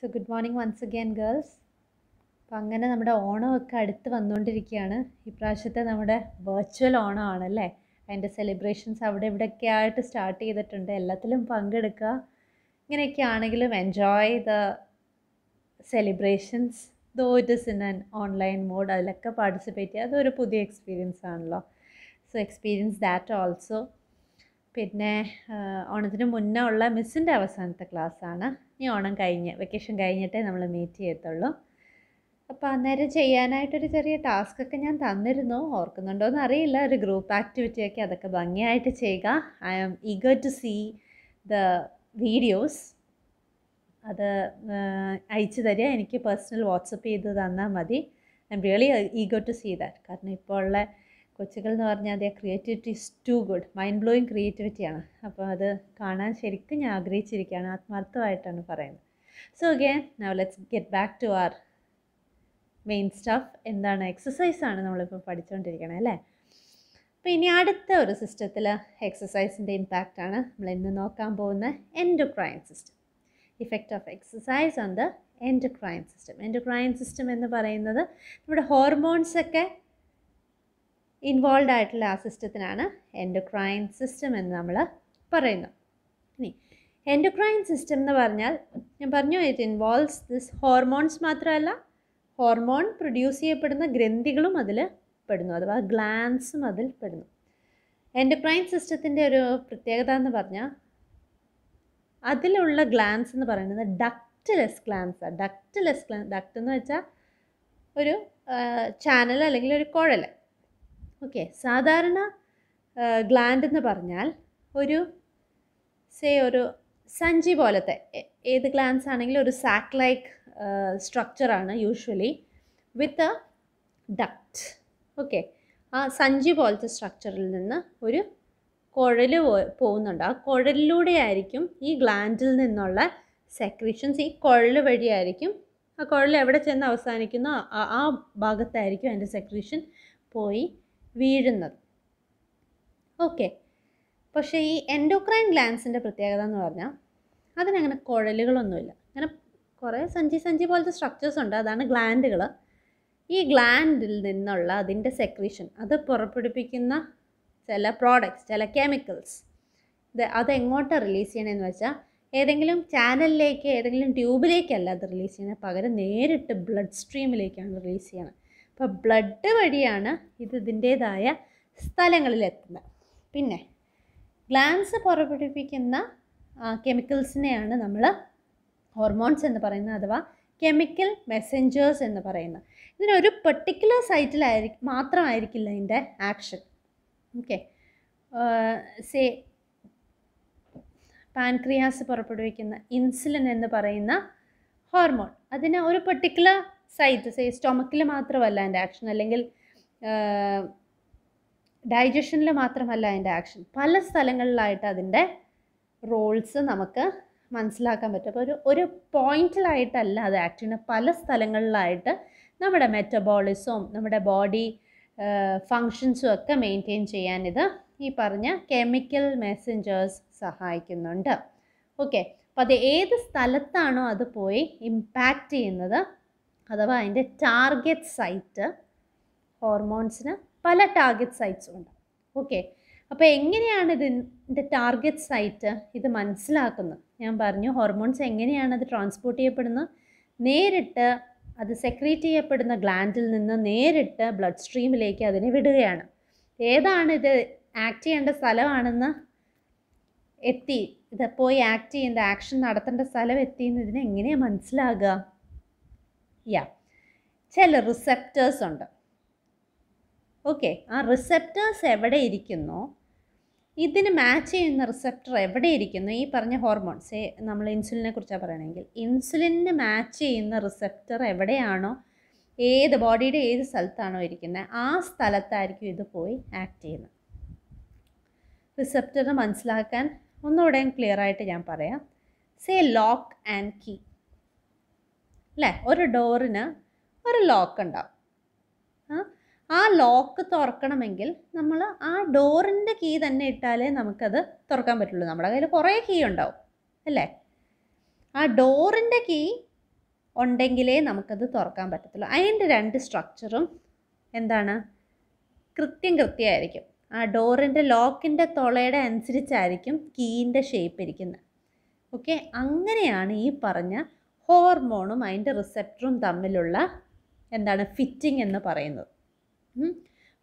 So good morning once again girls അപ്പം അങ്ങനെ നമ്മുടെ ഓണമൊക്കെ അടുത്ത് വന്നുകൊണ്ടിരിക്കുകയാണ് ഇപ്രാവശ്യത്തെ നമ്മുടെ വെർച്വൽ ഓണമാണ് അല്ലേ അതിൻ്റെ സെലിബ്രേഷൻസ് അവിടെ ഇവിടെയൊക്കെ ആയിട്ട് സ്റ്റാർട്ട് ചെയ്തിട്ടുണ്ട് എല്ലാത്തിലും പങ്കെടുക്കുക ഇങ്ങനെയൊക്കെ ആണെങ്കിലും enjoy the celebrations though it is in an online mode അതിലൊക്കെ പാർട്ടിസിപ്പേറ്റ് ചെയ്യുക അതൊരു പുതിയ എക്സ്പീരിയൻസ് ആണല്ലോ സോ എക്സ്പീരിയൻസ് ദാറ്റ് ഓൾസോ പിന്നെ ഓണത്തിന് മുന്നേ ഉള്ള മിസ്സിൻ്റെ അവസാനത്തെ ക്ലാസ്സാണ് ഇനി ഓണം കഴിഞ്ഞ് വെക്കേഷൻ കഴിഞ്ഞിട്ടേ നമ്മൾ മീറ്റ് ചെയ്യത്തുള്ളൂ അപ്പോൾ അന്നേരം ചെയ്യാനായിട്ടൊരു ചെറിയ ടാസ്ക് ഒക്കെ ഞാൻ തന്നിരുന്നു ഓർക്കുന്നുണ്ടോ എന്ന് അറിയില്ല ഒരു ഗ്രൂപ്പ് ആക്ടിവിറ്റി അതൊക്കെ ഭംഗിയായിട്ട് ചെയ്യുക I am eager to see the videos അത് അയച്ചു തരിക എനിക്ക് പേഴ്സണൽ വാട്സപ്പ് ചെയ്ത് തന്നാൽ മതി I'm really eager to see that കാരണം ഇപ്പോൾ ഉള്ള കൊച്ചുകൾ എന്ന് പറഞ്ഞാൽ the creativity is too good mind blowing ക്രിയേറ്റിവിറ്റിയാണ് അപ്പോൾ അത് കാണാൻ ശരിക്കും ഞാൻ ആഗ്രഹിച്ചിരിക്കുകയാണ് ആത്മാർത്ഥമായിട്ടാണ് പറയുന്നത് so again now let's get back to our main stuff എന്താണ് എക്സസൈസാണ് നമ്മളിപ്പോൾ പഠിച്ചുകൊണ്ടിരിക്കണം അല്ലേ അപ്പോൾ ഇനി അടുത്ത ഒരു സിസ്റ്റത്തിൽ എക്സസൈസിൻ്റെ ആണ് നമ്മൾ ഇന്ന് നോക്കാൻ പോകുന്ന endocrine system effect of exercise on the endocrine system endocrine system എന്ന് പറയുന്നത് നമ്മുടെ ഹോർമോൺസൊക്കെ ഇൻവോൾവ് ആയിട്ടുള്ള ആ സിസ്റ്റത്തിനാണ് എൻഡോക്രൈൻ സിസ്റ്റം എന്ന് നമ്മൾ പറയുന്നു ഇനി എൻഡോക്രൈൻ സിസ്റ്റം എന്ന് പറഞ്ഞാൽ ഞാൻ പറഞ്ഞു ഇറ്റ് ഇൻവോൾവ്സ് ദിസ് ഹോർമോൺസ് മാത്രമല്ല ഹോർമോൺ പ്രൊഡ്യൂസ് ചെയ്യപ്പെടുന്ന ഗ്രന്ഥികളും അതിൽ പെടുന്നു അഥവാ ഗ്ലാൻസും അതിൽ പെടുന്നു എൻഡോക്രൈൻ സിസ്റ്റത്തിൻ്റെ ഒരു പ്രത്യേകത എന്ന് പറഞ്ഞാൽ അതിലുള്ള ഗ്ലാൻസ് എന്ന് പറയുന്നത് ഡക്റ്റ്ലെസ് ആണ് ഡക്റ്റ്ലെസ് ഗ്ലാൻ ഡക്റ്റ് എന്ന് വെച്ചാൽ ഒരു ചാനൽ അല്ലെങ്കിൽ ഒരു കുഴൽ ഓക്കെ സാധാരണ ഗ്ലാൻഡ് എന്ന് പറഞ്ഞാൽ ഒരു സേ ഒരു സഞ്ചി പോലത്തെ ഏത് ഗ്ലാൻസ് ആണെങ്കിലും ഒരു സാക്ക് ലൈക്ക് സ്ട്രക്ചറാണ് usually with a duct okay ആ സഞ്ചി പോലത്തെ സ്ട്രക്ചറിൽ നിന്ന് ഒരു കുഴൽ പോകുന്നുണ്ട് ആ കുഴലിലൂടെ ആയിരിക്കും ഈ ഗ്ലാൻഡിൽ നിന്നുള്ള സെക്രീഷൻസ് ഈ കുഴൽ വഴിയായിരിക്കും ആ കുഴൽ എവിടെ ചെന്ന് അവസാനിക്കുന്നോ ആ ഭാഗത്തായിരിക്കും അതിൻ്റെ സെക്രീഷൻ പോയി വീഴുന്നത് ഓക്കെ പക്ഷേ ഈ എൻഡോക്രൈൻ ഗ്ലാൻസിൻ്റെ പ്രത്യേകത എന്ന് പറഞ്ഞാൽ അതിനങ്ങനെ കുഴലുകളൊന്നുമില്ല അങ്ങനെ കുറേ സഞ്ചി സഞ്ചി പോലത്തെ സ്ട്രക്ചേഴ്സ് ഉണ്ട് അതാണ് ഗ്ലാൻഡുകൾ ഈ ഗ്ലാൻഡിൽ നിന്നുള്ള അതിൻ്റെ സെക്രീഷൻ അത് പുറപ്പെടുപ്പിക്കുന്ന ചില പ്രോഡക്റ്റ്സ് ചില കെമിക്കൽസ് ഇത് അതെങ്ങോട്ടാണ് റിലീസ് ചെയ്യണമെന്ന് വെച്ചാൽ ഏതെങ്കിലും ചാനലിലേക്ക് ഏതെങ്കിലും ട്യൂബിലേക്കല്ല അത് റിലീസ് ചെയ്യുന്നത് പകരം നേരിട്ട് ബ്ലഡ് സ്ട്രീമിലേക്കാണ് റിലീസ് ചെയ്യണത് അപ്പോൾ ബ്ലഡ് വഴിയാണ് ഇത് ഇതിൻ്റേതായ സ്ഥലങ്ങളിലെത്തുന്നത് പിന്നെ ഗ്ലാൻസ് പുറപ്പെടുവിക്കുന്ന കെമിക്കൽസിനെയാണ് നമ്മൾ ഹോർമോൺസ് എന്ന് പറയുന്നത് അഥവാ കെമിക്കൽ മെസ്സഞ്ചേഴ്സ് എന്ന് പറയുന്നത് ഇതിനൊരു പെർട്ടിക്കുലർ സൈറ്റിലായിരിക്കും മാത്രമായിരിക്കില്ല ഇതിൻ്റെ ആക്ഷൻ ഓക്കെ സേ പാൻക്രിയാസ് പുറപ്പെടുവിക്കുന്ന ഇൻസുലിൻ എന്ന് പറയുന്ന ഹോർമോൺ അതിന് ഒരു പെർട്ടിക്കുലർ സൈറ്റ് സ്റ്റൊമക്കിൽ മാത്രമല്ല അതിൻ്റെ ആക്ഷൻ അല്ലെങ്കിൽ ഡൈജഷനിൽ മാത്രമല്ല അതിൻ്റെ ആക്ഷൻ പല സ്ഥലങ്ങളിലായിട്ട് അതിൻ്റെ റോൾസ് നമുക്ക് മനസ്സിലാക്കാൻ പറ്റും അപ്പോൾ ഒരു ഒരു പോയിൻറ്റിലായിട്ടല്ല അത് ആക്ട് ചെയ്യുന്ന പല സ്ഥലങ്ങളിലായിട്ട് നമ്മുടെ മെറ്റബോളിസവും നമ്മുടെ ബോഡി ഫങ്ഷൻസും ഒക്കെ മെയിൻറ്റെയിൻ ചെയ്യാൻ ഇത് ഈ പറഞ്ഞ കെമിക്കൽ മെസ്സഞ്ചേഴ്സ് സഹായിക്കുന്നുണ്ട് ഓക്കെ അപ്പോൾ അത് ഏത് സ്ഥലത്താണോ അത് പോയി ഇമ്പാക്റ്റ് ചെയ്യുന്നത് അഥവാ അതിൻ്റെ ടാർഗറ്റ് സൈറ്റ് ഹോർമോൺസിന് പല ടാർഗറ്റ് സൈറ്റ്സും ഉണ്ട് ഓക്കെ അപ്പോൾ എങ്ങനെയാണ് ഇതിൻ്റെ ടാർഗറ്റ് സൈറ്റ് ഇത് മനസ്സിലാക്കുന്നത് ഞാൻ പറഞ്ഞു ഹോർമോൺസ് എങ്ങനെയാണ് അത് ട്രാൻസ്പോർട്ട് ചെയ്യപ്പെടുന്നത് നേരിട്ട് അത് സെക്രീറ്റ് ചെയ്യപ്പെടുന്ന ഗ്ലാൻഡിൽ നിന്ന് നേരിട്ട് ബ്ലഡ് സ്ട്രീമിലേക്ക് അതിനെ വിടുകയാണ് ഏതാണ് ഇത് ആക്ട് ചെയ്യേണ്ട സ്ഥലമാണെന്ന് എത്തി ഇത് പോയി ആക്ട് ചെയ്യേണ്ട ആക്ഷൻ നടത്തേണ്ട സ്ഥലം എത്തി ഇതിനെ ഇതിനെങ്ങനെയാണ് മനസ്സിലാകുക യാ ചില റിസെപ്റ്റേഴ്സ് ഉണ്ട് ഓക്കെ ആ റിസെപ്റ്റേഴ്സ് എവിടെ ഇരിക്കുന്നു ഇതിന് മാച്ച് ചെയ്യുന്ന റിസെപ്റ്റർ എവിടെ ഇരിക്കുന്നു ഈ പറഞ്ഞ ഹോർമോൺസ് നമ്മൾ ഇൻസുലിനെ കുറിച്ചാണ് പറയണമെങ്കിൽ ഇൻസുലിന് മാച്ച് ചെയ്യുന്ന റിസെപ്റ്റർ എവിടെയാണോ ഏത് ബോഡിയുടെ ഏത് സ്ഥലത്താണോ ഇരിക്കുന്നത് ആ സ്ഥലത്തായിരിക്കും ഇത് പോയി ആക്ട് ചെയ്യുന്നത് റിസെപ്റ്ററിനെ മനസ്സിലാക്കാൻ ഒന്നുകൂടെയും ക്ലിയർ ആയിട്ട് ഞാൻ പറയാം സേ ലോക്ക് ആൻഡ് കീ അല്ലേ ഒരു ഡോറിന് ഒരു ലോക്ക് ഉണ്ടാവും ആ ലോക്ക് തുറക്കണമെങ്കിൽ നമ്മൾ ആ ഡോറിൻ്റെ കീ തന്നെ ഇട്ടാലേ നമുക്കത് തുറക്കാൻ പറ്റുള്ളൂ നമ്മുടെ കയ്യിൽ കുറേ കീ ഉണ്ടാവും അല്ലേ ആ ഡോറിൻ്റെ കീ ഉണ്ടെങ്കിലേ നമുക്കത് തുറക്കാൻ പറ്റത്തുള്ളൂ അതിൻ്റെ രണ്ട് സ്ട്രക്ചറും എന്താണ് കൃത്യം കൃത്യമായിരിക്കും ആ ഡോറിൻ്റെ ലോക്കിൻ്റെ തുളയുടെ അനുസരിച്ചായിരിക്കും കീൻ്റെ ഷേപ്പ് ഇരിക്കുന്നത് ഓക്കെ അങ്ങനെയാണ് ഈ പറഞ്ഞ ഹോർമോണും അതിൻ്റെ റിസപ്റ്ററും തമ്മിലുള്ള എന്താണ് ഫിറ്റിംഗ് എന്ന് പറയുന്നത്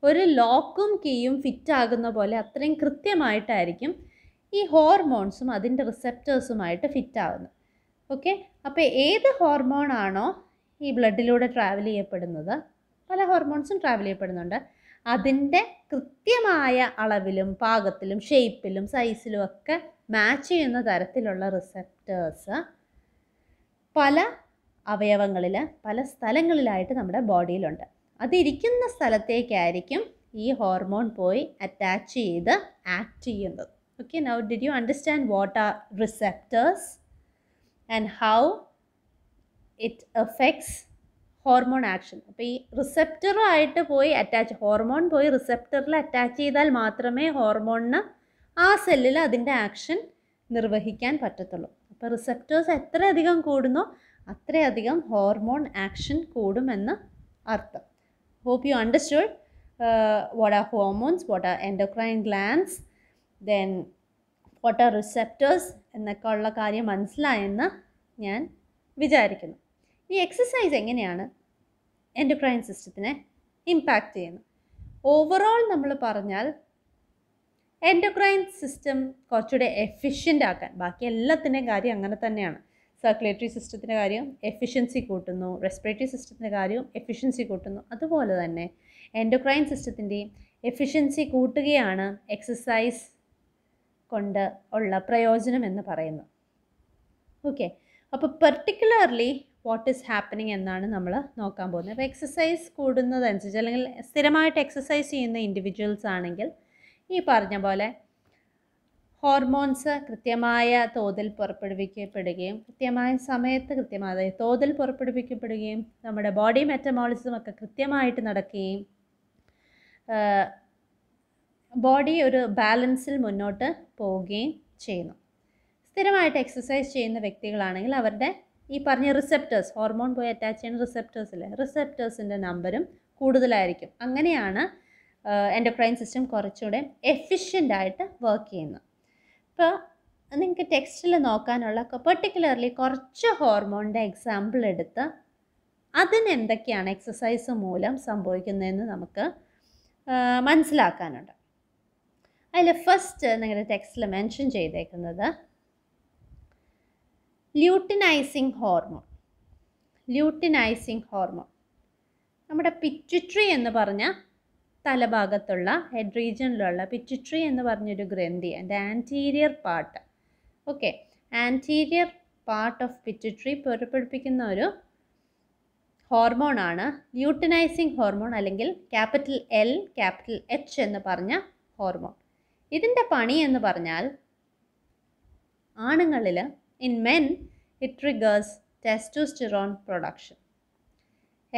ഒരു ലോക്കും കീയും ഫിറ്റാകുന്ന പോലെ അത്രയും കൃത്യമായിട്ടായിരിക്കും ഈ ഹോർമോൺസും അതിൻ്റെ റിസെപ്റ്റേഴ്സുമായിട്ട് ഫിറ്റാകുന്നത് ഓക്കെ അപ്പോൾ ഏത് ഹോർമോണാണോ ഈ ബ്ലഡിലൂടെ ട്രാവൽ ചെയ്യപ്പെടുന്നത് പല ഹോർമോൺസും ട്രാവൽ ചെയ്യപ്പെടുന്നുണ്ട് അതിൻ്റെ കൃത്യമായ അളവിലും പാകത്തിലും ഷേപ്പിലും സൈസിലും ഒക്കെ മാച്ച് ചെയ്യുന്ന തരത്തിലുള്ള റിസപ്റ്റേഴ്സ് പല അവയവങ്ങളിൽ പല സ്ഥലങ്ങളിലായിട്ട് നമ്മുടെ ബോഡിയിലുണ്ട് അതിരിക്കുന്ന സ്ഥലത്തേക്കായിരിക്കും ഈ ഹോർമോൺ പോയി അറ്റാച്ച് ചെയ്ത് ആക്ട് ചെയ്യുന്നത് okay now did you understand what are receptors and how it effects hormone action അപ്പോൾ ഈ റിസെപ്റ്ററുമായിട്ട് പോയി അറ്റാച്ച് ഹോർമോൺ പോയി റിസെപ്റ്ററിൽ അറ്റാച്ച് ചെയ്താൽ മാത്രമേ ഹോർമോണിന് ആ സെല്ലിൽ അതിൻ്റെ ആക്ഷൻ നിർവഹിക്കാൻ പറ്റത്തുള്ളൂ അപ്പോൾ റിസപ്റ്റേഴ്സ് എത്രയധികം കൂടുന്നോ അത്രയധികം ഹോർമോൺ ആക്ഷൻ കൂടുമെന്ന് അർത്ഥം hope you understood what are hormones what are endocrine glands then what are receptors എന്നൊക്കെ ഉള്ള കാര്യം മനസ്സിലായെന്ന് ഞാൻ വിചാരിക്കുന്നു ഈ എക്സസൈസ് എങ്ങനെയാണ് എൻഡോക്രൈൻ സിസ്റ്റത്തിനെ ഇമ്പാക്റ്റ് ചെയ്യുന്നത് ഓവറോൾ നമ്മൾ പറഞ്ഞാൽ എൻഡോക്രൈൻ സിസ്റ്റം കുറച്ചുകൂടെ എഫിഷ്യൻ്റ് ആക്കാൻ ബാക്കി എല്ലാത്തിൻ്റെയും കാര്യം അങ്ങനെ തന്നെയാണ് സർക്കുലേറ്ററി സിസ്റ്റത്തിൻ്റെ കാര്യം എഫിഷ്യൻസി കൂട്ടുന്നു റെസ്പിറേറ്ററി സിസ്റ്റത്തിൻ്റെ കാര്യവും എഫിഷ്യൻസി കൂട്ടുന്നു അതുപോലെ തന്നെ എൻഡോക്രൈൻ സിസ്റ്റത്തിൻ്റെയും എഫിഷ്യൻസി കൂട്ടുകയാണ് എക്സസൈസ് കൊണ്ട് ഉള്ള പ്രയോജനം എന്ന് പറയുന്നത് ഓക്കെ അപ്പോൾ പെർട്ടിക്കുലർലി വാട്ട് ഈസ് ഹാപ്പനിങ് എന്നാണ് നമ്മൾ നോക്കാൻ പോകുന്നത് അപ്പോൾ എക്സസൈസ് കൂടുന്നതനുസരിച്ച് അല്ലെങ്കിൽ സ്ഥിരമായിട്ട് എക്സസൈസ് ചെയ്യുന്ന ഇൻഡിവിജ്വൽസ് ആണെങ്കിൽ ഈ പറഞ്ഞ പോലെ ഹോർമോൺസ് കൃത്യമായ തോതിൽ പുറപ്പെടുവിക്കപ്പെടുകയും കൃത്യമായ സമയത്ത് കൃത്യമായ തോതിൽ പുറപ്പെടുവിക്കപ്പെടുകയും നമ്മുടെ ബോഡി മെറ്റബോളിസം ഒക്കെ കൃത്യമായിട്ട് നടക്കുകയും ബോഡി ഒരു ബാലൻസിൽ മുന്നോട്ട് പോവുകയും ചെയ്യുന്നു സ്ഥിരമായിട്ട് എക്സസൈസ് ചെയ്യുന്ന വ്യക്തികളാണെങ്കിൽ അവരുടെ ഈ പറഞ്ഞ റിസെപ്റ്റേഴ്സ് ഹോർമോൺ പോയി അറ്റാച്ച് ചെയ്യുന്ന റിസെപ്റ്റേഴ്സിലെ റിസെപ്റ്റേഴ്സിൻ്റെ നമ്പരും കൂടുതലായിരിക്കും അങ്ങനെയാണ് എൻ്റർപ്രൈൻ സിസ്റ്റം കുറച്ചുകൂടെ ആയിട്ട് വർക്ക് ചെയ്യുന്നു ഇപ്പോൾ നിങ്ങൾക്ക് ടെക്സ്റ്റിൽ നോക്കാനുള്ള പെർട്ടിക്കുലർലി കുറച്ച് ഹോർമോണിൻ്റെ എക്സാമ്പിൾ എടുത്ത് അതിനെന്തൊക്കെയാണ് എക്സസൈസ് മൂലം സംഭവിക്കുന്നതെന്ന് നമുക്ക് മനസ്സിലാക്കാനുണ്ട് അതിൽ ഫസ്റ്റ് നിങ്ങളുടെ ടെക്സ്റ്റിൽ മെൻഷൻ ചെയ്തേക്കുന്നത് ല്യൂട്ടിനൈസിങ് ഹോർമോൺ ല്യൂട്ടിനൈസിങ് ഹോർമോൺ നമ്മുടെ പിറ്റുട്രി എന്ന് പറഞ്ഞ തലഭാഗത്തുള്ള ഹെഡ് റീജിയനിലുള്ള പിറ്റിട്രി എന്ന് പറഞ്ഞൊരു ഗ്രന്ഥി അതിൻ്റെ anterior part okay anterior part of pituitary പുറപ്പെടുപ്പിക്കുന്ന ഒരു ഹോർമോണാണ് ന്യൂട്ടനൈസിങ് ഹോർമോൺ അല്ലെങ്കിൽ ക്യാപിറ്റൽ എൽ ക്യാപിറ്റൽ എച്ച് എന്ന് പറഞ്ഞ ഹോർമോൺ ഇതിൻ്റെ പണി എന്ന് പറഞ്ഞാൽ ആണുങ്ങളിൽ in men it triggers testosterone production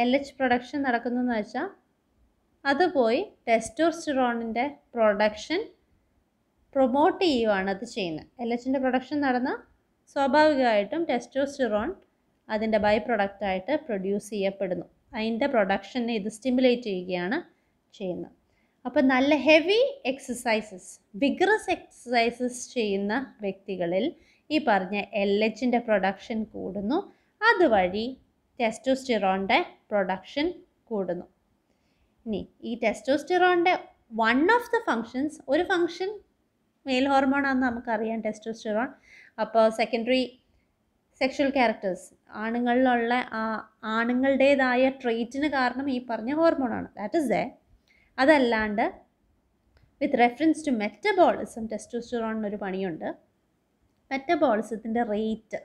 L H production നടക്കുന്നതെന്ന് വെച്ചാൽ അത് പോയി ടെസ്റ്റോസ്റ്റിറോണിൻ്റെ പ്രൊഡക്ഷൻ പ്രൊമോട്ട് ചെയ്യുവാണ് അത് ചെയ്യുന്നത് എൽ എച്ചിൻ്റെ പ്രൊഡക്ഷൻ നടന്ന സ്വാഭാവികമായിട്ടും ടെസ്റ്റോസ്റ്റിറോൺ അതിൻ്റെ ബൈ പ്രൊഡക്റ്റായിട്ട് പ്രൊഡ്യൂസ് ചെയ്യപ്പെടുന്നു അതിൻ്റെ പ്രൊഡക്ഷനെ ഇത് സ്റ്റിമുലേറ്റ് ചെയ്യുകയാണ് ചെയ്യുന്നത് അപ്പോൾ നല്ല ഹെവി എക്സസൈസസ് വിഗ്രസ് എക്സസൈസസ് ചെയ്യുന്ന വ്യക്തികളിൽ ഈ പറഞ്ഞ എൽ എച്ചിൻ്റെ പ്രൊഡക്ഷൻ കൂടുന്നു അതുവഴി ടെസ്റ്റോസ്റ്റിറോണിൻ്റെ പ്രൊഡക്ഷൻ കൂടുന്നു ഇനി ഈ ടെസ്റ്റോസ്റ്റിറോണിൻ്റെ വൺ ഓഫ് ദ ഫങ്ഷൻസ് ഒരു ഫങ്ഷൻ മെയിൽ ഹോർമോണാന്ന് നമുക്കറിയാം ടെസ്റ്റോസ്റ്റിറോൺ അപ്പോൾ സെക്കൻഡറി സെക്ഷൽ ക്യാരക്ടേഴ്സ് ആണുങ്ങളിലുള്ള ആ ആണുങ്ങളുടേതായ ട്രീറ്റിന് കാരണം ഈ പറഞ്ഞ ഹോർമോണാണ് ദാറ്റ് ഇസ് എ അതല്ലാണ്ട് വിത്ത് റെഫറൻസ് ടു മെറ്റബോളിസം ടെസ്റ്റോസ്റ്റിറോണിനൊരു പണിയുണ്ട് മെറ്റബോളിസത്തിൻ്റെ റേറ്റ്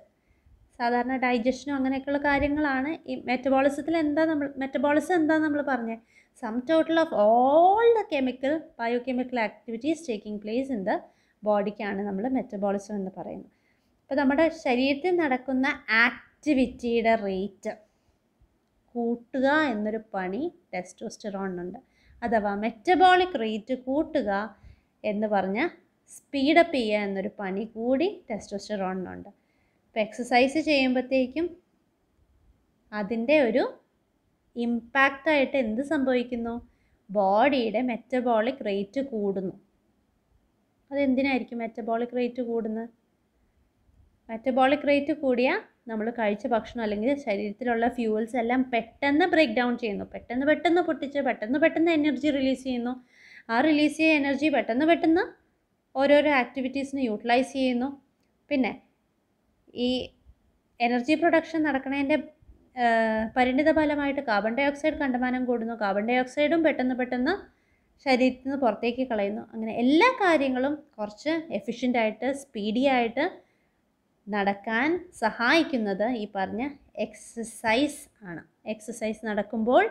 സാധാരണ ഡൈജഷനും അങ്ങനെയൊക്കെയുള്ള കാര്യങ്ങളാണ് ഈ മെറ്റബോളിസത്തിൽ എന്താ നമ്മൾ മെറ്റബോളിസം എന്താ നമ്മൾ പറഞ്ഞത് Sum total of all the chemical biochemical activities taking place in the ബോഡിക്കാണ് നമ്മൾ മെറ്റബോളിസം എന്ന് പറയുന്നത് അപ്പോൾ നമ്മുടെ ശരീരത്തിൽ നടക്കുന്ന ആക്ടിവിറ്റിയുടെ റേറ്റ് കൂട്ടുക എന്നൊരു പണി ടെസ്റ്റോസ്റ്ററോണിനുണ്ട് അഥവാ മെറ്റബോളിക് റേറ്റ് കൂട്ടുക എന്ന് പറഞ്ഞ സ്പീഡപ്പ് ചെയ്യുക എന്നൊരു പണി കൂടി ടെസ്റ്റോസ്റ്ററോണിനുണ്ട് അപ്പോൾ എക്സസൈസ് ചെയ്യുമ്പോഴത്തേക്കും അതിൻ്റെ ഒരു ആയിട്ട് എന്ത് സംഭവിക്കുന്നു ബോഡിയുടെ മെറ്റബോളിക് റേറ്റ് കൂടുന്നു അതെന്തിനായിരിക്കും മെറ്റബോളിക് റേറ്റ് കൂടുന്നത് മെറ്റബോളിക് റേറ്റ് കൂടിയാൽ നമ്മൾ കഴിച്ച ഭക്ഷണം അല്ലെങ്കിൽ ശരീരത്തിലുള്ള ഫ്യൂവൽസ് എല്ലാം പെട്ടെന്ന് ബ്രേക്ക് ഡൗൺ ചെയ്യുന്നു പെട്ടെന്ന് പെട്ടെന്ന് പൊട്ടിച്ച് പെട്ടെന്ന് പെട്ടെന്ന് എനർജി റിലീസ് ചെയ്യുന്നു ആ റിലീസ് ചെയ്യുന്ന എനർജി പെട്ടെന്ന് പെട്ടെന്ന് ഓരോരോ ആക്ടിവിറ്റീസിന് യൂട്ടിലൈസ് ചെയ്യുന്നു പിന്നെ ഈ എനർജി പ്രൊഡക്ഷൻ നടക്കുന്നതിൻ്റെ പരിണിത ഫലമായിട്ട് കാർബൺ ഡൈ ഓക്സൈഡ് കണ്ടമാനം കൂടുന്നു കാർബൺ ഡൈ ഓക്സൈഡും പെട്ടെന്ന് പെട്ടെന്ന് ശരീരത്തിൽ നിന്ന് പുറത്തേക്ക് കളയുന്നു അങ്ങനെ എല്ലാ കാര്യങ്ങളും കുറച്ച് എഫിഷ്യൻ്റായിട്ട് സ്പീഡിയായിട്ട് നടക്കാൻ സഹായിക്കുന്നത് ഈ പറഞ്ഞ എക്സസൈസ് ആണ് എക്സസൈസ് നടക്കുമ്പോൾ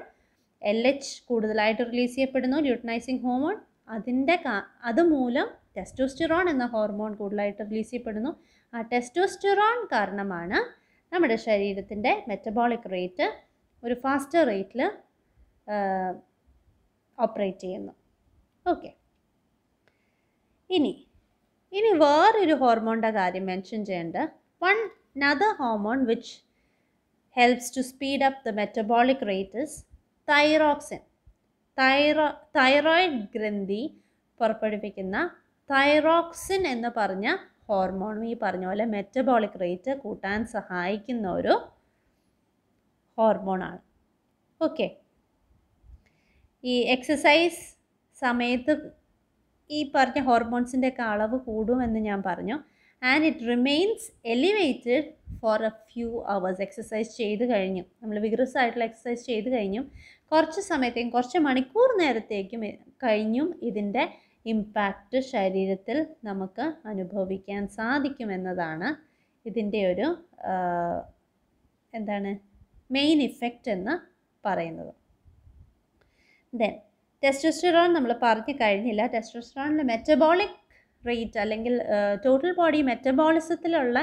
എൽ എച്ച് കൂടുതലായിട്ട് റിലീസ് ചെയ്യപ്പെടുന്നു ല്യൂട്ടനൈസിങ് ഹോമോൺ അതിൻ്റെ കാ അതുമൂലം ടെസ്റ്റോസ്റ്റിറോൺ എന്ന ഹോർമോൺ കൂടുതലായിട്ട് റിലീസ് ചെയ്യപ്പെടുന്നു ആ ടെസ്റ്റോസ്റ്റിറോൺ കാരണമാണ് നമ്മുടെ ശരീരത്തിൻ്റെ മെറ്റബോളിക് റേറ്റ് ഒരു ഫാസ്റ്റ് റേറ്റിൽ ഓപ്പറേറ്റ് ചെയ്യുന്നു ഓക്കെ ഇനി ഇനി വേറൊരു ഹോർമോണിൻ്റെ കാര്യം മെൻഷൻ ചെയ്യേണ്ട one other hormone which helps to speed up the metabolic rate is thyroxine thyro thyroid ഗ്രന്ഥി പുറപ്പെടുവിക്കുന്ന തൈറോക്സിൻ എന്ന് പറഞ്ഞ ഹോർമോണും ഈ പറഞ്ഞ പോലെ മെറ്റബോളിക് റേറ്റ് കൂട്ടാൻ സഹായിക്കുന്ന ഒരു ഹോർമോണാണ് ഓക്കെ ഈ എക്സസൈസ് സമയത്ത് ഈ പറഞ്ഞ ഹോർമോൺസിൻ്റെ ഒക്കെ അളവ് കൂടുമെന്ന് ഞാൻ പറഞ്ഞു and it remains elevated for a few hours exercise ചെയ്ത് കഴിഞ്ഞു നമ്മൾ വിഗ്രസ് ആയിട്ടുള്ള എക്സസൈസ് ചെയ്ത് കഴിഞ്ഞു കുറച്ച് സമയത്തേക്കും കുറച്ച് മണിക്കൂർ നേരത്തേക്കും കഴിഞ്ഞും ഇതിൻ്റെ ഇമ്പാക്റ്റ് ശരീരത്തിൽ നമുക്ക് അനുഭവിക്കാൻ സാധിക്കുമെന്നതാണ് ഇതിൻ്റെ ഒരു എന്താണ് മെയിൻ ഇഫക്റ്റ് എന്ന് പറയുന്നത് ദെൻ ടെസ്റ്റോസ്റ്ററോൺ നമ്മൾ പറഞ്ഞു കഴിഞ്ഞില്ല ടെസ്റ്റോസ്റ്ററോണിൻ്റെ മെറ്റബോളിക് റേറ്റ് അല്ലെങ്കിൽ ടോട്ടൽ ബോഡി മെറ്റബോളിസത്തിലുള്ള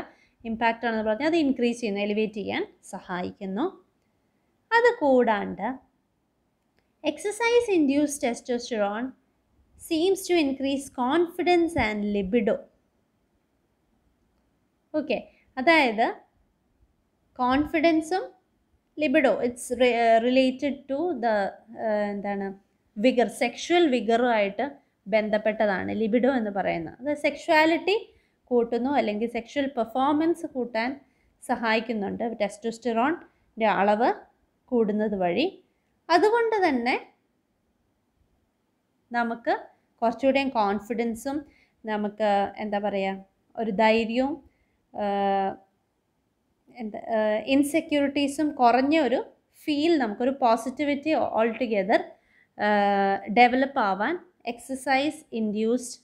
ഇമ്പാക്റ്റ് ആണെന്ന് പറഞ്ഞാൽ അത് ഇൻക്രീസ് ചെയ്യുന്നു എലിവേറ്റ് ചെയ്യാൻ സഹായിക്കുന്നു അത് കൂടാണ്ട് exercise induced testosterone seems to increase confidence and libido okay അതായത് കോൺഫിഡൻസും libido it's related to the എന്താണ് വിഗർ സെക്ഷുവൽ വിഗറുമായിട്ട് ബന്ധപ്പെട്ടതാണ് ലിബിഡോ എന്ന് പറയുന്നത് അത് സെക്ഷുവാലിറ്റി കൂട്ടുന്നു അല്ലെങ്കിൽ സെക്ഷുവൽ പെർഫോമൻസ് കൂട്ടാൻ സഹായിക്കുന്നുണ്ട് ടെസ്റ്റോസ്റ്റിറോണിൻ്റെ അളവ് കൂടുന്നത് വഴി അതുകൊണ്ട് തന്നെ നമുക്ക് കുറച്ചുകൂടെ കോൺഫിഡൻസും നമുക്ക് എന്താ പറയുക ഒരു ധൈര്യവും എന്താ ഇൻസെക്യൂരിറ്റീസും കുറഞ്ഞ ഒരു ഫീൽ നമുക്കൊരു പോസിറ്റിവിറ്റി ഓൾ ടുഗെദർ ഡെവലപ്പ് ആവാൻ എക്സസൈസ് ഇൻഡ്യൂസ്ഡ്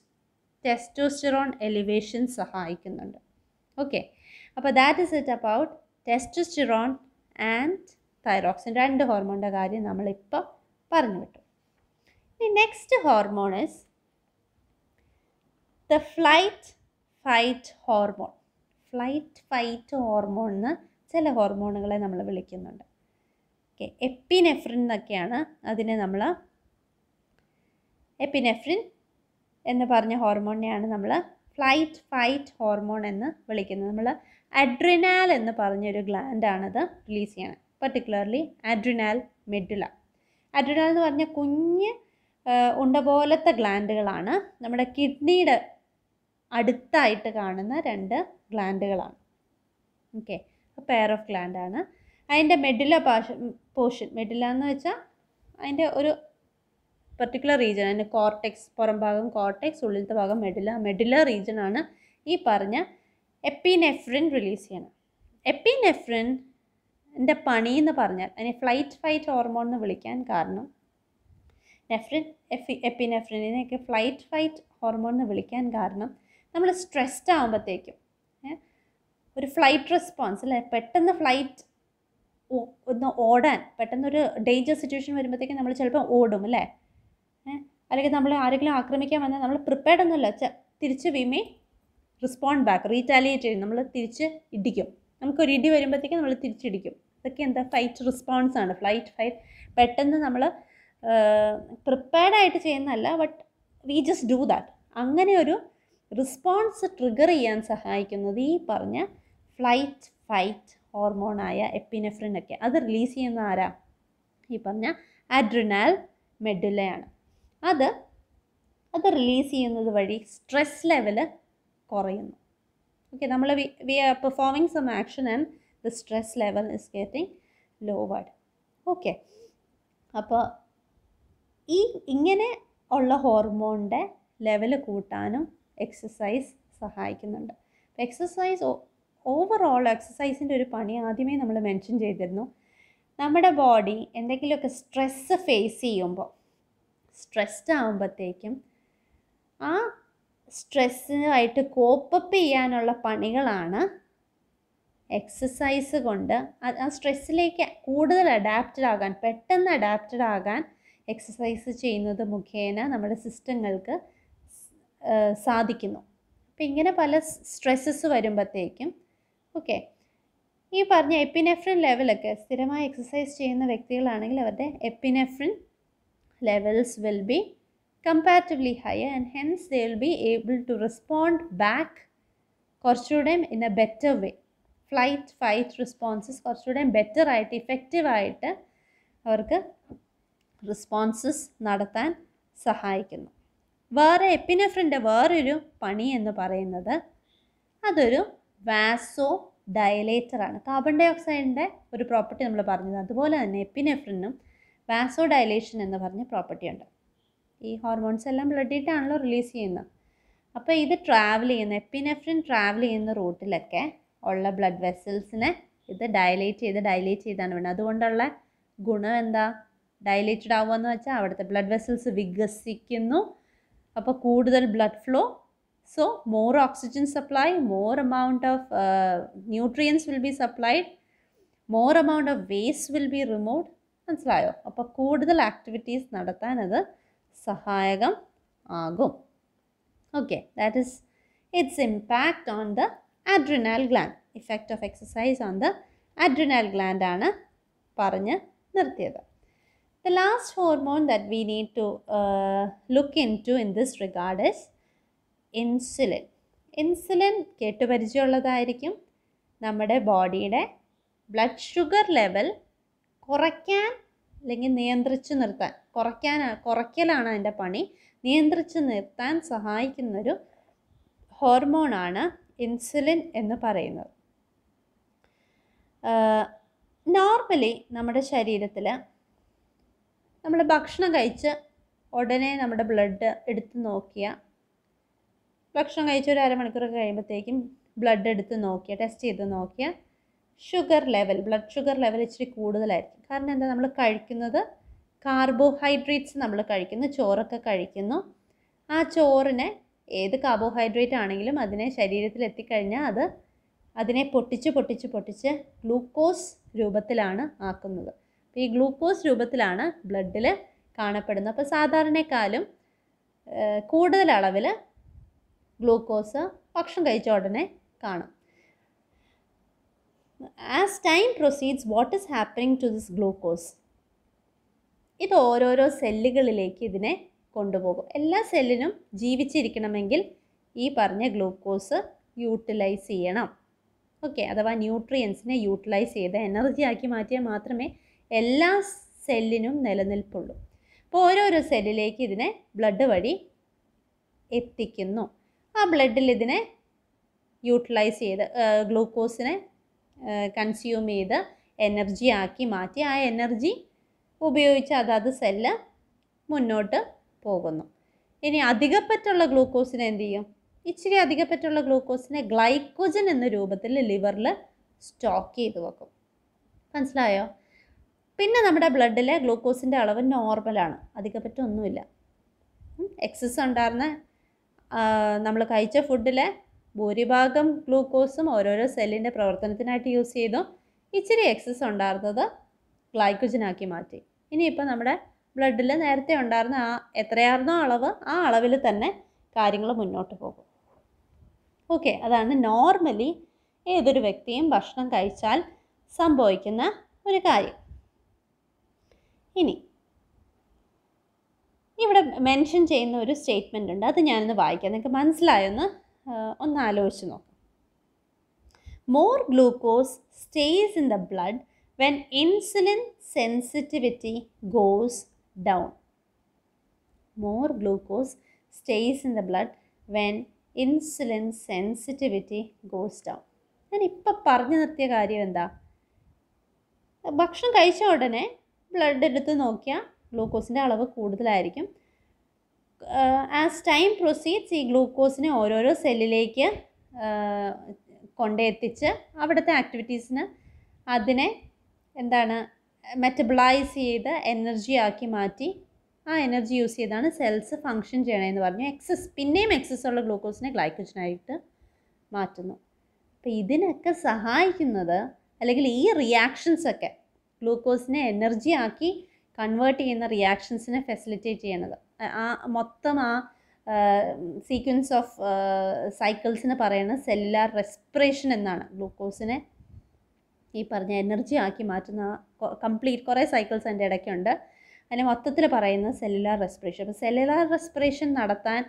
ടെസ്റ്റോസ്റ്റിറോൺ എലിവേഷൻ സഹായിക്കുന്നുണ്ട് ഓക്കെ അപ്പോൾ that is it about testosterone and thyroxine രണ്ട് ഹോർമോണിൻ്റെ കാര്യം നമ്മളിപ്പോൾ പറഞ്ഞു വിട്ടു The next hormone is flight fight hormone flight fight hormone എന്ന് ചില ഹോർമോണുകളെ നമ്മൾ വിളിക്കുന്നുണ്ട് ഓക്കെ എപ്പിനെഫ്രിൻ എന്നൊക്കെയാണ് അതിനെ നമ്മൾ എപ്പിനെഫ്രിൻ എന്ന് പറഞ്ഞ ഹോർമോണിനെയാണ് നമ്മൾ ഫ്ലൈറ്റ് ഫൈറ്റ് ഹോർമോൺ എന്ന് വിളിക്കുന്നത് നമ്മൾ അഡ്രിനാൽ എന്ന് പറഞ്ഞൊരു ഗ്ലാൻഡാണത് റിലീസ് ചെയ്യണത് പർട്ടിക്കുലർലി അഡ്രിനാൽ മെഡുല അഡ്രിനാൽ എന്ന് പറഞ്ഞ കുഞ്ഞ് ഉണ്ട പോലത്തെ ഗ്ലാൻഡുകളാണ് നമ്മുടെ കിഡ്നിയുടെ അടുത്തായിട്ട് കാണുന്ന രണ്ട് ഗ്ലാൻഡുകളാണ് ഓക്കെ പെയർ ഓഫ് ഗ്ലാൻഡാണ് അതിൻ്റെ മെഡില പാഷ പോർഷൻ മെഡില എന്ന് വെച്ചാൽ അതിൻ്റെ ഒരു പെർട്ടിക്കുലർ റീജൻ അതിൻ്റെ കോർട്ടെക്സ് പുറം ഭാഗം കോർട്ടെക്സ് ഉള്ളിലത്തെ ഭാഗം മെഡില മെഡില റീജനാണ് ആണ് ഈ പറഞ്ഞ എപ്പിനെഫ്രിൻ റിലീസ് ചെയ്യണം എപ്പിനെഫ്രിൻ എൻ്റെ പണി എന്ന് പറഞ്ഞാൽ അതിനെ ഫ്ലൈറ്റ് ഫൈറ്റ് ഹോർമോൺ എന്ന് വിളിക്കാൻ കാരണം നെഫ്രിൻ എഫി എപ്പിനെഫ്രിനെയൊക്കെ ഫ്ലൈറ്റ് ഫൈറ്റ് ഹോർമോൺ എന്ന് വിളിക്കാൻ കാരണം നമ്മൾ സ്ട്രെസ്ഡ് ആകുമ്പോഴത്തേക്കും ഒരു ഫ്ലൈറ്റ് റെസ്പോൺസ് അല്ലേ പെട്ടെന്ന് ഫ്ലൈറ്റ് ഒന്ന് ഓടാൻ പെട്ടെന്നൊരു ഡേഞ്ചർ സിറ്റുവേഷൻ വരുമ്പോഴത്തേക്കും നമ്മൾ ചിലപ്പോൾ ഓടും അല്ലേ അല്ലെങ്കിൽ നമ്മൾ ആരെങ്കിലും ആക്രമിക്കാൻ വന്നാൽ നമ്മൾ പ്രിപ്പയർഡ് ഒന്നുമല്ല തിരിച്ച് വിമേ റെസ്പോണ്ട് റിസ്പോണ്ട് ബാക്ക് റീറ്റാലിയേറ്റ് ചെയ്യും നമ്മൾ തിരിച്ച് ഇടിക്കും നമുക്കൊരു ഇടി വരുമ്പോഴത്തേക്കും നമ്മൾ തിരിച്ചിടിക്കും അതൊക്കെ എന്താ ഫൈറ്റ് റെസ്പോൺസ് ആണ് ഫ്ലൈറ്റ് ഫൈറ്റ് പെട്ടെന്ന് നമ്മൾ പ്രിപ്പയർഡ് ആയിട്ട് ചെയ്യുന്നതല്ല but we just do that അങ്ങനെ ഒരു റിസ്പോൺസ് ട്രിഗർ ചെയ്യാൻ സഹായിക്കുന്നത് ഈ പറഞ്ഞ ഫ്ലൈറ്റ് ഫൈറ്റ് ഹോർമോണായ എപ്പിനെഫ്രിൻ ഒക്കെ അത് റിലീസ് ചെയ്യുന്ന ആരാ ഈ പറഞ്ഞ അഡ്രിനാൽ മെഡുലയാണ് അത് അത് റിലീസ് ചെയ്യുന്നത് വഴി സ്ട്രെസ് ലെവൽ കുറയുന്നു ഓക്കെ നമ്മൾ we are performing some action and the stress level is getting lowered okay അപ്പോൾ ഈ ഇങ്ങനെ ഉള്ള ഹോർമോണിൻ്റെ ലെവൽ കൂട്ടാനും എക്സസൈസ് സഹായിക്കുന്നുണ്ട് എക്സസൈസ് ഓവറോൾ എക്സസൈസിൻ്റെ ഒരു പണി ആദ്യമേ നമ്മൾ മെൻഷൻ ചെയ്തിരുന്നു നമ്മുടെ ബോഡി എന്തെങ്കിലുമൊക്കെ സ്ട്രെസ്സ് ഫേസ് ചെയ്യുമ്പോൾ സ്ട്രെസ്ഡ് ആകുമ്പോഴത്തേക്കും ആ സ്ട്രെസ്സുമായിട്ട് കോപ്പപ്പ് ചെയ്യാനുള്ള പണികളാണ് എക്സസൈസ് കൊണ്ട് ആ സ്ട്രെസ്സിലേക്ക് കൂടുതൽ അഡാപ്റ്റഡ് ആകാൻ പെട്ടെന്ന് അഡാപ്റ്റഡ് ആകാൻ എക്സസൈസ് ചെയ്യുന്നത് മുഖേന നമ്മുടെ സിസ്റ്റങ്ങൾക്ക് സാധിക്കുന്നു അപ്പം ഇങ്ങനെ പല സ്ട്രെസ്സസ് വരുമ്പോഴത്തേക്കും ഓക്കെ ഈ പറഞ്ഞ എപ്പിനെഫ്രിൻ ലെവലൊക്കെ സ്ഥിരമായി എക്സസൈസ് ചെയ്യുന്ന വ്യക്തികളാണെങ്കിൽ അവരുടെ epinephrine levels will be comparatively higher and hence they will be able to respond back കുറച്ചുകൂടെ in a better way flight fight responses കുറച്ചുകൂടെ ബെറ്റർ ആയിട്ട് ഇഫക്റ്റീവായിട്ട് അവർക്ക് റിസ്പോൺസസ് നടത്താൻ സഹായിക്കുന്നു വേറെ എപ്പിനെഫ്രിൻ്റെ വേറൊരു പണി എന്ന് പറയുന്നത് അതൊരു വാസോ ഡയലേറ്ററാണ് കാർബൺ ഡൈ ഓക്സൈഡിൻ്റെ ഒരു പ്രോപ്പർട്ടി നമ്മൾ പറഞ്ഞത് അതുപോലെ തന്നെ എപ്പിനെഫ്രിനും വാസോ ഡയലേഷൻ എന്ന് പറഞ്ഞ പ്രോപ്പർട്ടി ഉണ്ട് ഈ ഹോർമോൺസ് എല്ലാം ബ്ലഡിട്ടാണല്ലോ റിലീസ് ചെയ്യുന്നത് അപ്പോൾ ഇത് ട്രാവൽ ചെയ്യുന്ന എപ്പിനെഫ്രിൻ ട്രാവൽ ചെയ്യുന്ന റൂട്ടിലൊക്കെ ഉള്ള ബ്ലഡ് വെസൽസിനെ ഇത് ഡയലേറ്റ് ചെയ്ത് ഡയലേറ്റ് ചെയ്താണ് വേണ്ടത് അതുകൊണ്ടുള്ള ഗുണം എന്താ ഡയലേറ്റഡ് ആവുക എന്ന് വെച്ചാൽ അവിടുത്തെ ബ്ലഡ് വെസൽസ് വികസിക്കുന്നു അപ്പോൾ കൂടുതൽ blood flow so more oxygen supply more amount of nutrients will be supplied more amount of waste will be removed മനസ്സിലായോ അപ്പോൾ കൂടുതൽ ആക്ടിവിറ്റീസ് നടത്താൻ അത് സഹായകം ആകും okay that is its impact on the adrenal gland effect of exercise on the adrenal ഗ്ലാൻഡാണ് പറഞ്ഞ് നിർത്തിയത് The last hormone that we need to uh, look into in this regard is insulin. Insulin കേട്ടുപരിചയമുള്ളതായിരിക്കും നമ്മുടെ ബോഡിയുടെ blood sugar level കുറയ്ക്കാൻ അല്ലെങ്കിൽ നിയന്ത്രിച്ചു നിർത്താൻ കുറയ്ക്കാൻ കുറയ്ക്കലാണ് അതിൻ്റെ പണി നിയന്ത്രിച്ചു നിർത്താൻ സഹായിക്കുന്നൊരു ഹോർമോണാണ് ഇൻസുലിൻ എന്ന് പറയുന്നത് നോർമലി uh, നമ്മുടെ ശരീരത്തിൽ നമ്മൾ ഭക്ഷണം കഴിച്ച് ഉടനെ നമ്മുടെ ബ്ലഡ് എടുത്ത് നോക്കിയാൽ ഭക്ഷണം കഴിച്ച് ഒരു അരമണിക്കൂർ കഴിയുമ്പോഴത്തേക്കും ബ്ലഡ് എടുത്ത് നോക്കിയ ടെസ്റ്റ് ചെയ്ത് നോക്കിയ sugar level blood sugar level ഇച്ചിരി കൂടുതലായിരിക്കും കാരണം എന്താ നമ്മൾ കഴിക്കുന്നത് കാർബോഹൈഡ്രേറ്റ്സ് നമ്മൾ കഴിക്കുന്നു ചോറൊക്കെ കഴിക്കുന്നു ആ ചോറിനെ ഏത് കാർബോഹൈഡ്രേറ്റ് ആണെങ്കിലും അതിനെ ശരീരത്തിൽ എത്തിക്കഴിഞ്ഞാൽ അത് അതിനെ പൊട്ടിച്ച് പൊട്ടിച്ച് പൊട്ടിച്ച് ഗ്ലൂക്കോസ് രൂപത്തിലാണ് ആക്കുന്നത് അപ്പോൾ ഈ ഗ്ലൂക്കോസ് രൂപത്തിലാണ് ബ്ലഡിൽ കാണപ്പെടുന്നത് അപ്പോൾ സാധാരണക്കാലും കൂടുതൽ അളവിൽ ഗ്ലൂക്കോസ് ഭക്ഷണം കഴിച്ച ഉടനെ കാണും as time proceeds what is happening to this glucose ഇത് ഓരോരോ സെല്ലുകളിലേക്ക് ഇതിനെ കൊണ്ടുപോകും എല്ലാ സെല്ലിനും ജീവിച്ചിരിക്കണമെങ്കിൽ ഈ പറഞ്ഞ ഗ്ലൂക്കോസ് യൂട്ടിലൈസ് ചെയ്യണം ഓക്കെ അഥവാ ന്യൂട്രിയൻസിനെ യൂട്ടിലൈസ് ചെയ്ത് എനർജി ആക്കി മാറ്റിയാൽ മാത്രമേ എല്ലാ സെല്ലിനും നിലനിൽപ്പുള്ളൂ അപ്പോൾ ഓരോരോ സെല്ലിലേക്ക് ഇതിനെ ബ്ലഡ് വഴി എത്തിക്കുന്നു ആ ബ്ലഡിൽ ഇതിനെ യൂട്ടിലൈസ് ചെയ്ത് ഗ്ലൂക്കോസിനെ കൺസ്യൂം ചെയ്ത് എനർജി ആക്കി മാറ്റി ആ എനർജി ഉപയോഗിച്ച് അതാത് സെല്ല് മുന്നോട്ട് പോകുന്നു ഇനി അധികപ്പറ്റുള്ള ഗ്ലൂക്കോസിനെ എന്ത് ചെയ്യും ഇച്ചിരി അധികപ്പറ്റുള്ള ഗ്ലൂക്കോസിനെ ഗ്ലൈക്കോജൻ എന്ന രൂപത്തിൽ ലിവറിൽ സ്റ്റോക്ക് ചെയ്ത് വെക്കും മനസ്സിലായോ പിന്നെ നമ്മുടെ ബ്ലഡിലെ ഗ്ലൂക്കോസിൻ്റെ അളവ് നോർമലാണ് അധികപ്പറ്റൊന്നുമില്ല എക്സസ് ഉണ്ടായിരുന്ന നമ്മൾ കഴിച്ച ഫുഡിലെ ഭൂരിഭാഗം ഗ്ലൂക്കോസും ഓരോരോ സെല്ലിൻ്റെ പ്രവർത്തനത്തിനായിട്ട് യൂസ് ചെയ്തു ഇച്ചിരി എക്സസ് ഉണ്ടായിരുന്നത് ഗ്ലൈക്കോജനാക്കി മാറ്റി ഇനിയിപ്പോൾ നമ്മുടെ ബ്ലഡിൽ നേരത്തെ ഉണ്ടായിരുന്ന ആ എത്രയായിരുന്നോ അളവ് ആ അളവിൽ തന്നെ കാര്യങ്ങൾ മുന്നോട്ട് പോകും ഓക്കെ അതാണ് നോർമലി ഏതൊരു വ്യക്തിയും ഭക്ഷണം കഴിച്ചാൽ സംഭവിക്കുന്ന ഒരു കാര്യം ഇനി ഇവിടെ മെൻഷൻ ചെയ്യുന്ന ഒരു സ്റ്റേറ്റ്മെൻ്റ് ഉണ്ട് അത് ഞാനൊന്ന് വായിക്കാം നിങ്ങൾക്ക് മനസ്സിലായൊന്ന് ഒന്ന് ആലോചിച്ച് നോക്കാം more glucose stays in the blood when insulin sensitivity goes down more glucose stays in the blood when insulin sensitivity goes down ഞാൻ ഇപ്പം പറഞ്ഞു നിർത്തിയ കാര്യം എന്താ ഭക്ഷണം കഴിച്ച ഉടനെ ബ്ലഡ് എടുത്ത് നോക്കിയാൽ ഗ്ലൂക്കോസിൻ്റെ അളവ് കൂടുതലായിരിക്കും ആസ് ടൈം പ്രൊസീഡ്സ് ഈ ഗ്ലൂക്കോസിനെ ഓരോരോ സെല്ലിലേക്ക് കൊണ്ടെത്തിച്ച് അവിടുത്തെ ആക്ടിവിറ്റീസിന് അതിനെ എന്താണ് മെറ്റബിളൈസ് ചെയ്ത് എനർജി ആക്കി മാറ്റി ആ എനർജി യൂസ് ചെയ്താണ് സെൽസ് ഫങ്ഷൻ ചെയ്യണമെന്ന് പറഞ്ഞു എക്സസ് പിന്നെയും എക്സസ് ഉള്ള ഗ്ലൂക്കോസിനെ ഗ്ലൈക്കോജനായിട്ട് മാറ്റുന്നു അപ്പോൾ ഇതിനൊക്കെ സഹായിക്കുന്നത് അല്ലെങ്കിൽ ഈ റിയാക്ഷൻസൊക്കെ ഗ്ലൂക്കോസിനെ എനർജി ആക്കി കൺവേർട്ട് ചെയ്യുന്ന റിയാക്ഷൻസിനെ ഫെസിലിറ്റേറ്റ് ചെയ്യണത് ആ മൊത്തം ആ സീക്വൻസ് ഓഫ് സൈക്കിൾസിന് പറയുന്നത് സെല്ലുലാർ റെസ്പിറേഷൻ എന്നാണ് ഗ്ലൂക്കോസിനെ ഈ പറഞ്ഞ എനർജി ആക്കി മാറ്റുന്ന കംപ്ലീറ്റ് കുറേ സൈക്കിൾസ് എൻ്റെ ഇടയ്ക്കുണ്ട് അതിന് മൊത്തത്തിൽ പറയുന്നത് സെല്ലുലാർ റെസ്പിറേഷൻ അപ്പോൾ സെല്ലുലാർ റെസ്പിറേഷൻ നടത്താൻ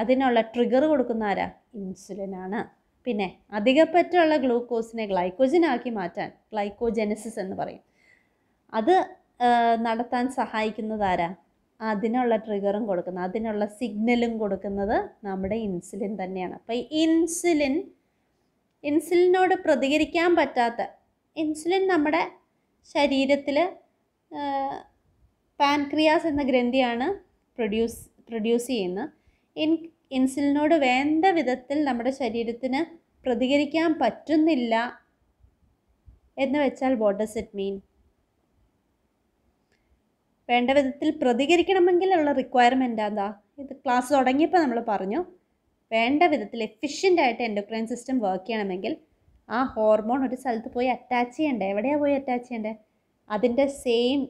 അതിനുള്ള ട്രിഗർ കൊടുക്കുന്ന ആരാ ഇൻസുലിനാണ് പിന്നെ അധികപ്പറ്റുള്ള ഗ്ലൂക്കോസിനെ ഗ്ലൈക്കോജനാക്കി മാറ്റാൻ ഗ്ലൈക്കോജെനസിസ് എന്ന് പറയും അത് നടത്താൻ സഹായിക്കുന്നതാരാ അതിനുള്ള ട്രിഗറും കൊടുക്കുന്നത് അതിനുള്ള സിഗ്നലും കൊടുക്കുന്നത് നമ്മുടെ ഇൻസുലിൻ തന്നെയാണ് അപ്പോൾ ഈ ഇൻസുലിൻ ഇൻസുലിനോട് പ്രതികരിക്കാൻ പറ്റാത്ത ഇൻസുലിൻ നമ്മുടെ ശരീരത്തിൽ പാൻക്രിയാസ് എന്ന ഗ്രന്ഥിയാണ് പ്രൊഡ്യൂസ് പ്രൊഡ്യൂസ് ചെയ്യുന്നത് ഇൻ ഇൻസുലിനോട് വേണ്ട വിധത്തിൽ നമ്മുടെ ശരീരത്തിന് പ്രതികരിക്കാൻ പറ്റുന്നില്ല എന്ന് വെച്ചാൽ വാട്ട് ഡസ് ഇറ്റ് മീൻ വേണ്ട വിധത്തിൽ ഉള്ള റിക്വയർമെൻ്റ് എന്താ ഇത് ക്ലാസ് തുടങ്ങിയപ്പോൾ നമ്മൾ പറഞ്ഞു വേണ്ട വിധത്തിൽ എഫിഷ്യൻ്റ് ആയിട്ട് എൻഡോക്രൈൻ സിസ്റ്റം വർക്ക് ചെയ്യണമെങ്കിൽ ആ ഹോർമോൺ ഒരു സ്ഥലത്ത് പോയി അറ്റാച്ച് ചെയ്യേണ്ടേ എവിടെയാണ് പോയി അറ്റാച്ച് ചെയ്യേണ്ടത് അതിൻ്റെ സെയിം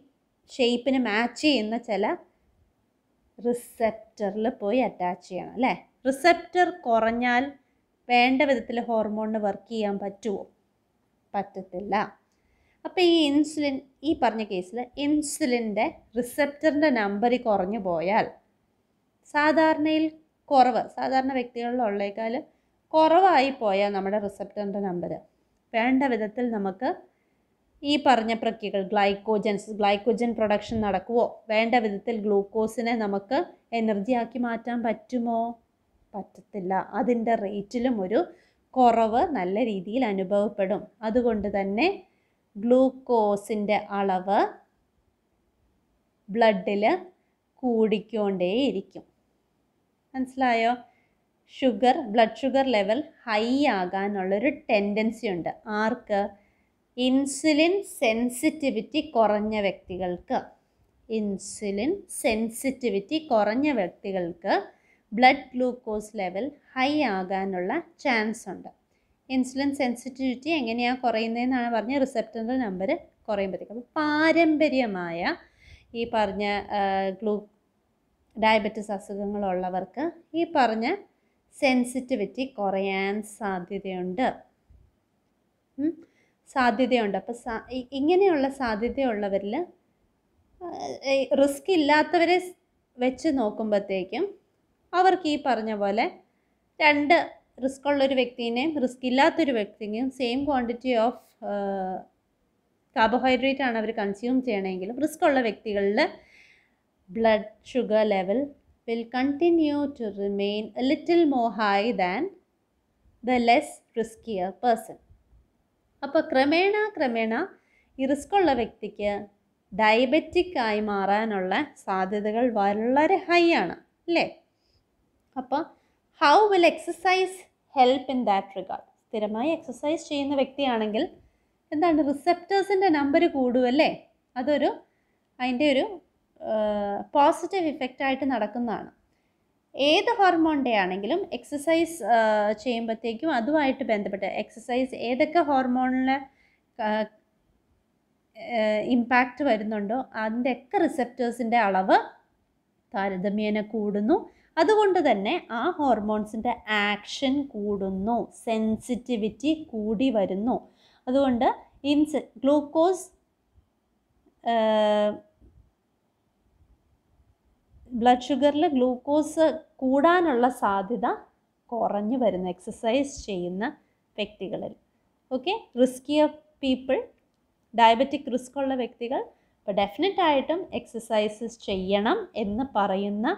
ഷേപ്പിന് മാച്ച് ചെയ്യുന്ന ചില റിസെപ്റ്ററിൽ പോയി അറ്റാച്ച് ചെയ്യണം അല്ലേ റിസെപ്റ്റർ കുറഞ്ഞാൽ വേണ്ട വിധത്തിൽ ഹോർമോണിന് വർക്ക് ചെയ്യാൻ പറ്റുമോ പറ്റത്തില്ല അപ്പോൾ ഈ ഇൻസുലിൻ ഈ പറഞ്ഞ കേസിൽ ഇൻസുലിൻ്റെ റിസെപ്റ്ററിൻ്റെ നമ്പർ കുറഞ്ഞു പോയാൽ സാധാരണയിൽ കുറവ് സാധാരണ വ്യക്തികളിലുള്ളേക്കാൾ കുറവായി പോയാൽ നമ്മുടെ റിസെപ്റ്ററിൻ്റെ നമ്പർ വേണ്ട വിധത്തിൽ നമുക്ക് ഈ പറഞ്ഞ പ്രക്രിയകൾ ഗ്ലൈക്കോജൻസ് ഗ്ലൈക്കോജൻ പ്രൊഡക്ഷൻ നടക്കുമോ വേണ്ട വിധത്തിൽ ഗ്ലൂക്കോസിനെ നമുക്ക് എനർജിയാക്കി മാറ്റാൻ പറ്റുമോ പറ്റത്തില്ല അതിൻ്റെ റേറ്റിലും ഒരു കുറവ് നല്ല രീതിയിൽ അനുഭവപ്പെടും അതുകൊണ്ട് തന്നെ ഗ്ലൂക്കോസിൻ്റെ അളവ് ബ്ലഡിൽ കൂടിക്കൊണ്ടേയിരിക്കും മനസ്സിലായോ sugar blood sugar level high ആകാനുള്ളൊരു ടെൻഡൻസി ഉണ്ട് ആർക്ക് ഇൻസുലിൻ സെൻസിറ്റിവിറ്റി കുറഞ്ഞ വ്യക്തികൾക്ക് ഇൻസുലിൻ സെൻസിറ്റിവിറ്റി കുറഞ്ഞ വ്യക്തികൾക്ക് ബ്ലഡ് ഗ്ലൂക്കോസ് ലെവൽ ഹൈ ആകാനുള്ള ചാൻസ് ഉണ്ട് ഇൻസുലിൻ സെൻസിറ്റിവിറ്റി എങ്ങനെയാണ് കുറയുന്നതെന്നാണ് പറഞ്ഞ റിസപ്റ്ററിൻ്റെ നമ്പർ കുറയുമ്പോഴത്തേക്കും അപ്പോൾ പാരമ്പര്യമായ ഈ പറഞ്ഞ ഗ്ലൂ ഡയബറ്റിസ് അസുഖങ്ങളുള്ളവർക്ക് ഈ പറഞ്ഞ സെൻസിറ്റിവിറ്റി കുറയാൻ സാധ്യതയുണ്ട് സാധ്യതയുണ്ട് അപ്പോൾ ഇങ്ങനെയുള്ള സാധ്യതയുള്ളവരിൽ റിസ്ക് ഇല്ലാത്തവരെ വെച്ച് നോക്കുമ്പോഴത്തേക്കും അവർക്ക് ഈ പറഞ്ഞ പോലെ രണ്ട് റിസ്ക് ഉള്ളൊരു വ്യക്തിനെയും റിസ്ക് ഇല്ലാത്തൊരു വ്യക്തിനെയും സെയിം ക്വാണ്ടിറ്റി ഓഫ് കാർബോഹൈഡ്രേറ്റ് ആണ് അവർ കൺസ്യൂം ചെയ്യണമെങ്കിലും റിസ്ക് ഉള്ള വ്യക്തികളിൽ blood sugar level will continue to remain little more high than the less riskier person അപ്പോൾ ക്രമേണ ക്രമേണ ഈ റിസ്ക്കുള്ള വ്യക്തിക്ക് ഡയബറ്റിക് ആയി മാറാനുള്ള സാധ്യതകൾ വളരെ ഹൈ ആണ് അല്ലേ അപ്പോൾ how will exercise help in that regard സ്ഥിരമായി എക്സസൈസ് ചെയ്യുന്ന വ്യക്തിയാണെങ്കിൽ എന്താണ് റിസെപ്റ്റേഴ്സിൻ്റെ നമ്പർ കൂടുമല്ലേ അതൊരു അതിൻ്റെ ഒരു പോസിറ്റീവ് ഇഫക്റ്റായിട്ട് നടക്കുന്നതാണ് ഏത് ഹോർമോണിൻ്റെ ആണെങ്കിലും എക്സസൈസ് ചെയ്യുമ്പോഴത്തേക്കും അതുമായിട്ട് ബന്ധപ്പെട്ട് എക്സസൈസ് ഏതൊക്കെ ഹോർമോണിലെ ഇമ്പാക്റ്റ് വരുന്നുണ്ടോ അതിൻ്റെയൊക്കെ റിസെപ്റ്റേഴ്സിൻ്റെ അളവ് താരതമ്യേന കൂടുന്നു അതുകൊണ്ട് തന്നെ ആ ഹോർമോൺസിൻ്റെ ആക്ഷൻ കൂടുന്നു സെൻസിറ്റിവിറ്റി കൂടി വരുന്നു അതുകൊണ്ട് ഇൻസ് ഗ്ലൂക്കോസ് ബ്ലഡ് ഷുഗറിൽ ഗ്ലൂക്കോസ് കൂടാനുള്ള സാധ്യത കുറഞ്ഞു വരുന്നു എക്സസൈസ് ചെയ്യുന്ന വ്യക്തികളിൽ okay riskier people diabetic risk ഉള്ള വ്യക്തികൾ അപ്പോൾ ഡെഫിനറ്റ് ആയിട്ടും എക്സസൈസസ് ചെയ്യണം എന്ന് പറയുന്ന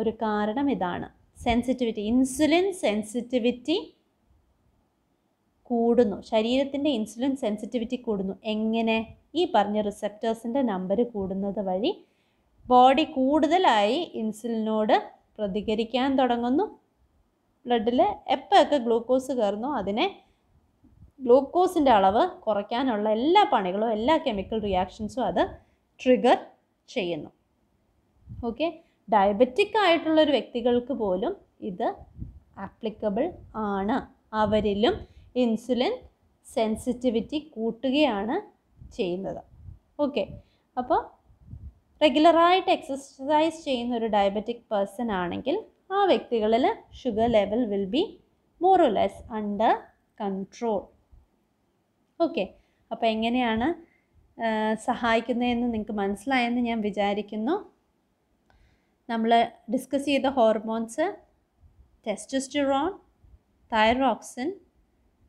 ഒരു കാരണം ഇതാണ് സെൻസിറ്റിവിറ്റി ഇൻസുലിൻ സെൻസിറ്റിവിറ്റി കൂടുന്നു ശരീരത്തിൻ്റെ ഇൻസുലിൻ സെൻസിറ്റിവിറ്റി കൂടുന്നു എങ്ങനെ ഈ പറഞ്ഞ റിസെപ്റ്റേഴ്സിൻ്റെ നമ്പർ കൂടുന്നത് വഴി ബോഡി കൂടുതലായി ഇൻസുലിനോട് പ്രതികരിക്കാൻ തുടങ്ങുന്നു ബ്ലഡിൽ എപ്പോഴൊക്കെ ഗ്ലൂക്കോസ് കയറുന്നു അതിനെ ഗ്ലൂക്കോസിൻ്റെ അളവ് കുറയ്ക്കാനുള്ള എല്ലാ പണികളും എല്ലാ കെമിക്കൽ റിയാക്ഷൻസും അത് ട്രിഗർ ചെയ്യുന്നു ഓക്കെ ഡയബറ്റിക് ആയിട്ടുള്ളൊരു വ്യക്തികൾക്ക് പോലും ഇത് ആപ്ലിക്കബിൾ ആണ് അവരിലും ഇൻസുലിൻ സെൻസിറ്റിവിറ്റി കൂട്ടുകയാണ് ചെയ്യുന്നത് ഓക്കെ അപ്പോൾ റെഗുലറായിട്ട് എക്സസൈസ് ചെയ്യുന്ന ഒരു ഡയബറ്റിക് പേഴ്സൺ ആണെങ്കിൽ ആ വ്യക്തികളിൽ sugar level will be less under control okay അപ്പോൾ എങ്ങനെയാണ് സഹായിക്കുന്നതെന്ന് നിങ്ങൾക്ക് മനസ്സിലായെന്ന് ഞാൻ വിചാരിക്കുന്നു നമ്മൾ ഡിസ്കസ് ചെയ്ത ഹോർമോൺസ് ടെസ്റ്റസ്റ്റിറോൺ തൈറോക്സിൻ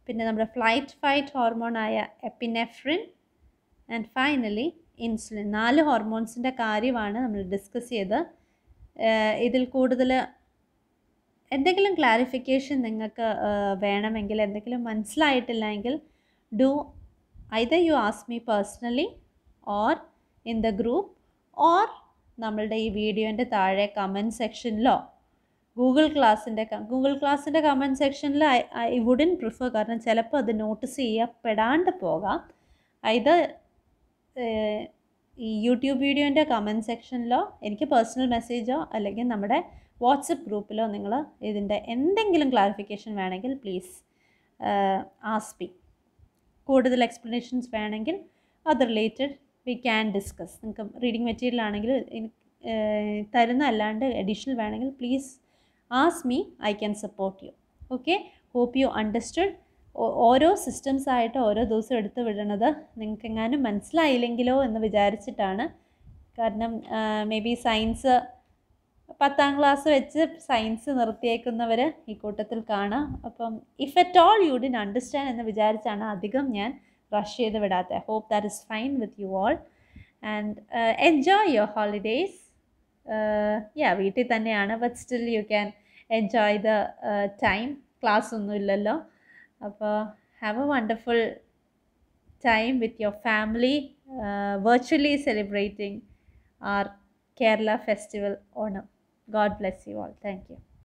പിന്നെ നമ്മുടെ ഫ്ലൈറ്റ് ഫൈറ്റ് ഹോർമോണായ എപ്പിനെഫ്രിൻ ആൻഡ് ഫൈനലി ഇൻസുലിൻ നാല് ഹോർമോൺസിൻ്റെ കാര്യമാണ് നമ്മൾ ഡിസ്കസ് ചെയ്ത് ഇതിൽ കൂടുതൽ എന്തെങ്കിലും ക്ലാരിഫിക്കേഷൻ നിങ്ങൾക്ക് വേണമെങ്കിൽ എന്തെങ്കിലും മനസ്സിലായിട്ടില്ലെങ്കിൽ do either you ask me personally or in the group ഓർ നമ്മളുടെ ഈ വീഡിയോൻ്റെ താഴെ കമൻറ്റ് സെക്ഷനിലോ ഗൂഗിൾ ക്ലാസ്സിൻ്റെ ഗൂഗിൾ ക്ലാസ്സിൻ്റെ കമൻറ്റ് സെക്ഷനിൽ ഐ വുഡൻ പ്രിഫർ കാരണം ചിലപ്പോൾ അത് നോട്ടീസ് ചെയ്യപ്പെടാണ്ട് പോകാം ഇത് ഈ യൂട്യൂബ് വീഡിയോൻ്റെ കമൻറ്റ് സെക്ഷനിലോ എനിക്ക് പേഴ്സണൽ മെസ്സേജോ അല്ലെങ്കിൽ നമ്മുടെ വാട്സപ്പ് ഗ്രൂപ്പിലോ നിങ്ങൾ ഇതിൻ്റെ എന്തെങ്കിലും ക്ലാരിഫിക്കേഷൻ വേണമെങ്കിൽ പ്ലീസ് ആസ്പി കൂടുതൽ എക്സ്പ്ലനേഷൻസ് വേണമെങ്കിൽ അത് റിലേറ്റഡ് വി ക്യാൻ ഡിസ്കസ് നിങ്ങൾക്ക് റീഡിംഗ് മെറ്റീരിയൽ ആണെങ്കിൽ തരുന്ന അല്ലാണ്ട് അഡീഷണൽ വേണമെങ്കിൽ please ask me I can support you okay hope you understood ഓരോ സിസ്റ്റംസ് ആയിട്ട് ഓരോ ദിവസം എടുത്ത് വിടണത് നിങ്ങൾക്ക് എങ്ങാനും മനസ്സിലായില്ലെങ്കിലോ എന്ന് വിചാരിച്ചിട്ടാണ് കാരണം മേ ബി സയൻസ് പത്താം ക്ലാസ് വെച്ച് സയൻസ് നിർത്തിയേക്കുന്നവർ ഈ കൂട്ടത്തിൽ കാണാം അപ്പം if at all you didn't understand എന്ന് വിചാരിച്ചാണ് അധികം ഞാൻ റഷ് ചെയ്ത് വിടാത്ത I hope that is fine with you all and enjoy your holidays യാ വീട്ടിൽ തന്നെയാണ് but still you can enjoy the time class ഒന്നുമില്ലല്ലോ അപ്പോൾ have a wonderful time with your family virtually celebrating our Kerala festival Onam God bless you all thank U